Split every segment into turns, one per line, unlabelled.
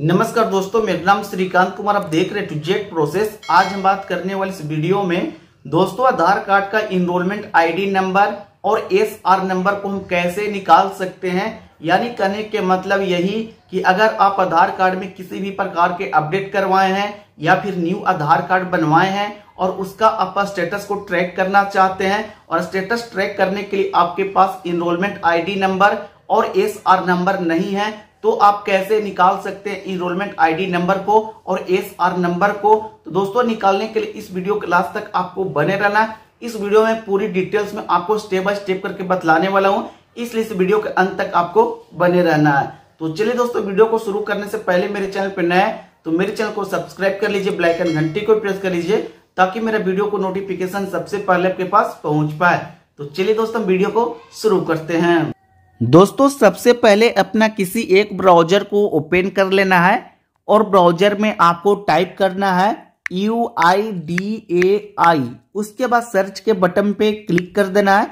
नमस्कार दोस्तों मेरा नाम श्रीकांत कुमार आप देख रहे टू जेट प्रोसेस आज हम बात करने वाले इस वीडियो में दोस्तों आधार कार्ड का इनरोलमेंट आईडी नंबर और एस आर नंबर को हम कैसे निकाल सकते हैं यानी कहने के मतलब यही कि अगर आप आधार कार्ड में किसी भी प्रकार के अपडेट करवाए हैं या फिर न्यू आधार कार्ड बनवाए हैं और उसका आप स्टेटस को ट्रैक करना चाहते हैं और स्टेटस ट्रैक करने के लिए आपके पास इनरोलमेंट आईडी नंबर और एस आर नंबर नहीं है तो आप कैसे निकाल सकते हैं इनरोलमेंट आईडी नंबर को और एस आर नंबर को तो दोस्तों निकालने के लिए इस वीडियो के लास्ट तक आपको बने रहना है इस वीडियो में पूरी डिटेल्स में आपको स्टेप बाय स्टेप करके बतलाने वाला हूं इसलिए इस वीडियो के अंत तक आपको बने रहना है तो चलिए दोस्तों वीडियो को शुरू करने से पहले मेरे चैनल पर नए तो मेरे चैनल को सब्सक्राइब कर लीजिए ब्लैक एंड घंटी को प्रेस कर लीजिए ताकि मेरा वीडियो को नोटिफिकेशन सबसे पहले आपके पास पहुंच पाए तो चलिए दोस्तों वीडियो को शुरू करते हैं दोस्तों सबसे पहले अपना किसी एक ब्राउजर को ओपन कर लेना है और ब्राउजर में आपको टाइप करना है यू आई डी ए आई उसके बाद सर्च के बटन पे क्लिक कर देना है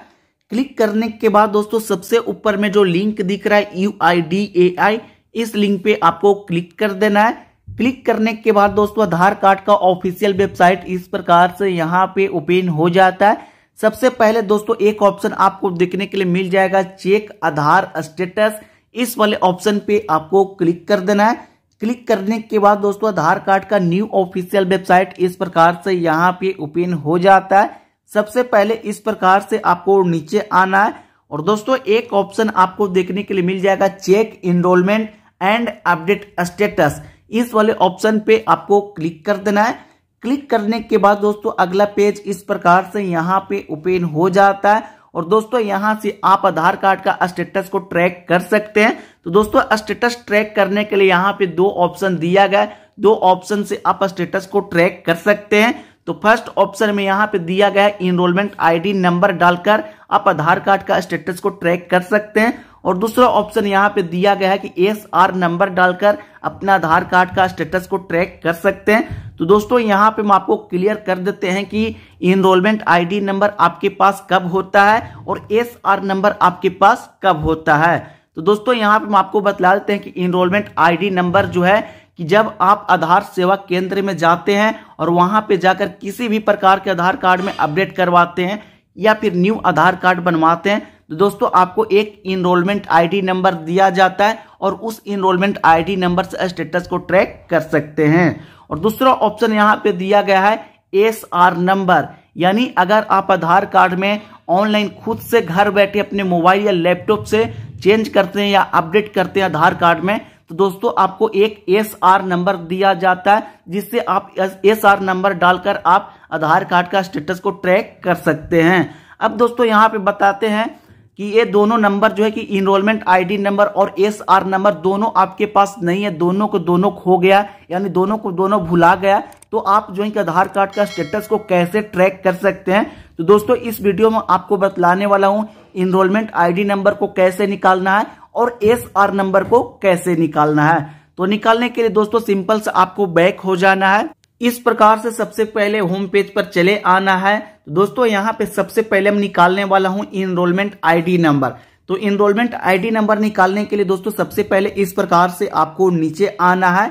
क्लिक करने के बाद दोस्तों सबसे ऊपर में जो लिंक दिख रहा है यू आई डी ए आई इस लिंक पे आपको क्लिक कर देना है क्लिक करने के बाद दोस्तों आधार कार्ड का ऑफिशियल वेबसाइट इस प्रकार से यहाँ पे ओपन हो जाता है सबसे पहले दोस्तों एक ऑप्शन आपको देखने के लिए मिल जाएगा चेक आधार स्टेटस इस वाले ऑप्शन पे आपको क्लिक कर देना है क्लिक करने के बाद दोस्तों आधार कार्ड का न्यू ऑफिशियल वेबसाइट इस प्रकार से यहाँ पे ओपन हो जाता है सबसे पहले इस प्रकार से आपको नीचे आना है और दोस्तों एक ऑप्शन आपको देखने के लिए मिल जाएगा check enrolment and update status इस वाले ऑप्शन पे आपको क्लिक कर देना है क्लिक करने के बाद दोस्तों अगला पेज इस प्रकार से यहाँ पे ओपन हो जाता है और दोस्तों यहाँ से आप आधार कार्ड का स्टेटस को ट्रैक कर सकते हैं तो दोस्तों स्टेटस ट्रैक करने के लिए यहाँ पे दो ऑप्शन दिया गया है दो ऑप्शन से आप स्टेटस को ट्रैक कर सकते हैं तो फर्स्ट ऑप्शन में यहाँ पे दिया गया है इनरोलमेंट आईडी नंबर डालकर आप आधार कार्ड का स्टेटस को ट्रैक कर सकते हैं और दूसरा ऑप्शन यहाँ पे दिया गया है कि एस आर नंबर डालकर अपना आधार कार्ड का स्टेटस को ट्रैक कर सकते हैं तो दोस्तों यहाँ पे हम आपको क्लियर कर देते हैं कि इनरोलमेंट आईडी नंबर आपके पास कब होता है और एस आर नंबर आपके पास कब होता है तो दोस्तों यहाँ पे हम आपको बतला देते हैं कि इनरोलमेंट डी नंबर जो है कि जब आप आधार सेवा केंद्र में जाते हैं और वहां पे जाकर किसी भी प्रकार के आधार कार्ड में अपडेट करवाते हैं या फिर न्यू आधार कार्ड बनवाते हैं तो दोस्तों आपको एक इनरोलमेंट आईडी नंबर दिया जाता है और उस इनरोलमेंट आईडी नंबर से स्टेटस को ट्रैक कर सकते हैं और दूसरा ऑप्शन यहाँ पे दिया गया है एस आर नंबर यानी अगर आप आधार कार्ड में ऑनलाइन खुद से घर बैठे अपने मोबाइल या लैपटॉप से चेंज करते हैं या अपडेट करते हैं आधार कार्ड में तो दोस्तों आपको एक एस आर नंबर दिया जाता है जिससे आप एस आर नंबर डालकर आप आधार कार्ड का स्टेटस को ट्रैक कर सकते हैं अब दोस्तों यहाँ पे बताते हैं कि ये दोनों नंबर जो है कि इनरोलमेंट आईडी नंबर और एस आर नंबर दोनों आपके पास नहीं है दोनों को दोनों खो गया यानी दोनों को दोनों भुला गया तो आप जो है कि आधार कार्ड का स्टेटस को कैसे ट्रैक कर सकते हैं तो दोस्तों इस वीडियो में आपको बतलाने वाला हूं इनरोलमेंट आईडी नंबर को कैसे निकालना है और एस आर नंबर को कैसे निकालना है तो निकालने के लिए दोस्तों सिंपल से आपको बैक हो जाना है इस प्रकार से सबसे पहले होम पेज पर चले आना है तो दोस्तों यहाँ पे सबसे पहले हम निकालने वाला हूँ इनरोलमेंट आईडी नंबर तो इनरोलमेंट आईडी नंबर निकालने के लिए दोस्तों सबसे पहले इस प्रकार से आपको नीचे आना है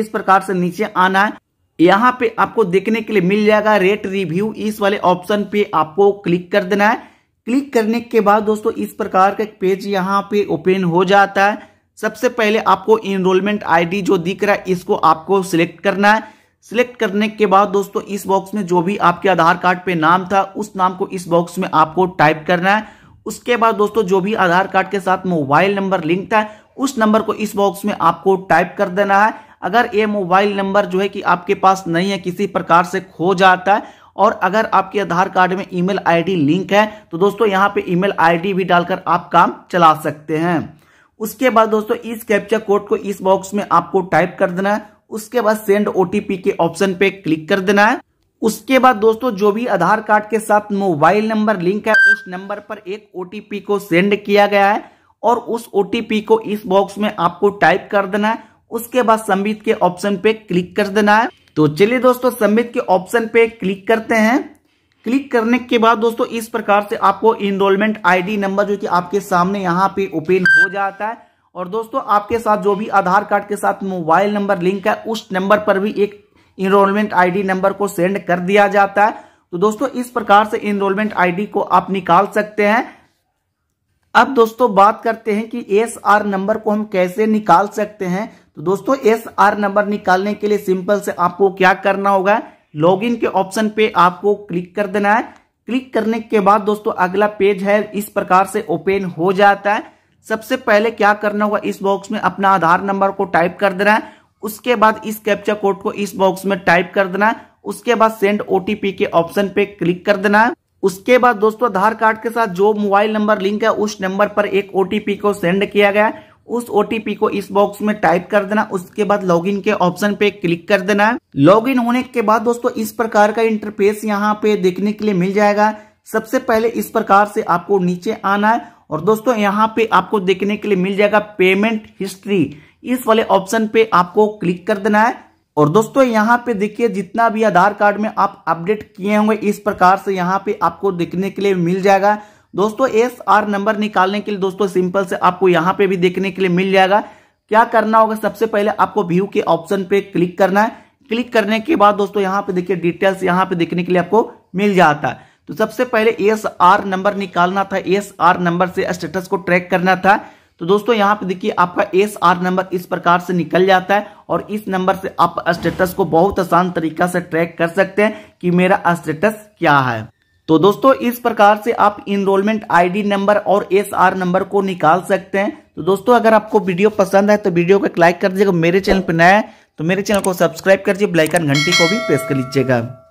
इस प्रकार से नीचे आना है यहाँ पे आपको देखने के लिए मिल जाएगा रेट रिव्यू इस वाले ऑप्शन पे आपको क्लिक कर देना है क्लिक करने के बाद दोस्तों इस प्रकार का पेज यहाँ पे ओपन हो जाता है सबसे पहले आपको इनरोलमेंट आईडी जो दिख रहा है इसको आपको सिलेक्ट करना है सिलेक्ट करने के बाद दोस्तों इस बॉक्स में जो भी आपके आधार कार्ड पे नाम था उस नाम को इस बॉक्स में आपको टाइप करना है उसके बाद दोस्तों जो भी आधार कार्ड के साथ मोबाइल नंबर लिंक था उस नंबर को इस बॉक्स में आपको टाइप कर देना है अगर ये मोबाइल नंबर जो है कि आपके पास नहीं है किसी प्रकार से खो जाता है और अगर आपके आधार कार्ड में ईमेल आईडी लिंक है तो दोस्तों यहाँ पे ईमेल आईडी भी डालकर आप काम चला सकते हैं उसके बाद दोस्तों इस कैप्चा कोड को इस बॉक्स में आपको टाइप कर देना है उसके बाद सेंड ओटीपी के ऑप्शन पे क्लिक कर देना है उसके बाद दोस्तों जो भी आधार कार्ड के साथ मोबाइल नंबर लिंक है उस नंबर पर एक ओटीपी को सेंड किया गया है और उस ओटीपी को इस बॉक्स में आपको टाइप कर देना है उसके बाद संबित के ऑप्शन पे क्लिक कर देना है तो चलिए दोस्तों संबित के ऑप्शन पे क्लिक करते हैं क्लिक करने के बाद दोस्तों इस प्रकार से आपको इनरोलमेंट आईडी नंबर जो कि आपके सामने यहाँ पे ओपन हो जाता है और दोस्तों आपके साथ जो भी आधार कार्ड के साथ मोबाइल नंबर लिंक है उस नंबर पर भी एक इनरोलमेंट आईडी नंबर को सेंड कर दिया जाता है तो दोस्तों इस प्रकार से इनरोलमेंट आईडी को आप निकाल सकते हैं अब दोस्तों बात करते हैं कि एस आर नंबर को हम कैसे निकाल सकते हैं तो दोस्तों एस आर नंबर निकालने के लिए सिंपल से आपको क्या करना होगा लॉगिन के ऑप्शन पे आपको क्लिक कर देना है क्लिक करने के बाद दोस्तों अगला पेज है इस प्रकार से ओपन हो जाता है सबसे पहले क्या करना होगा इस बॉक्स में अपना आधार नंबर को टाइप कर देना है उसके बाद इस कैप्चा कोड को इस बॉक्स में टाइप कर देना है उसके बाद सेंड ओटीपी के ऑप्शन पे क्लिक कर देना है उसके बाद दोस्तों आधार कार्ड के साथ जो मोबाइल नंबर लिंक है उस नंबर पर एक ओटीपी को सेंड किया गया उस ओटीपी को इस बॉक्स में टाइप कर देना उसके बाद लॉगिन के ऑप्शन पे क्लिक कर देना है लॉगिन होने के बाद दोस्तों इस प्रकार का इंटरफेस यहाँ पे देखने के लिए मिल जाएगा सबसे पहले इस प्रकार से आपको नीचे आना है और दोस्तों यहाँ पे आपको देखने के लिए मिल जाएगा पेमेंट हिस्ट्री इस वाले ऑप्शन पे आपको क्लिक कर देना है और दोस्तों यहाँ पे देखिए जितना भी आधार कार्ड में आप अपडेट किए होंगे इस प्रकार से यहाँ पे आपको देखने के लिए मिल जाएगा दोस्तों एस आर नंबर निकालने के लिए दोस्तों सिंपल से आपको यहाँ पे भी देखने के लिए मिल जाएगा क्या करना होगा सबसे पहले आपको व्यू के ऑप्शन पे क्लिक करना है क्लिक करने के बाद दोस्तों यहाँ पे देखिए डिटेल्स यहाँ पे देखने के लिए आपको मिल जाता है तो सबसे पहले एस आर नंबर निकालना था एस आर नंबर से स्टेटस को ट्रैक करना था तो दोस्तों यहाँ पे देखिए आपका एस आर नंबर इस प्रकार से निकल जाता है और इस नंबर से आप स्टेटस को बहुत आसान तरीका से ट्रैक कर सकते हैं कि मेरा स्टेटस क्या है तो दोस्तों इस प्रकार से आप इनरोलमेंट आईडी नंबर और एस आर नंबर को निकाल सकते हैं तो दोस्तों अगर आपको वीडियो पसंद है तो वीडियो को लाइक कर दीजिएगा मेरे चैनल पर नया है तो मेरे चैनल को सब्सक्राइब कर दीजिए ब्लाइकन घंटी को भी प्रेस कर लीजिएगा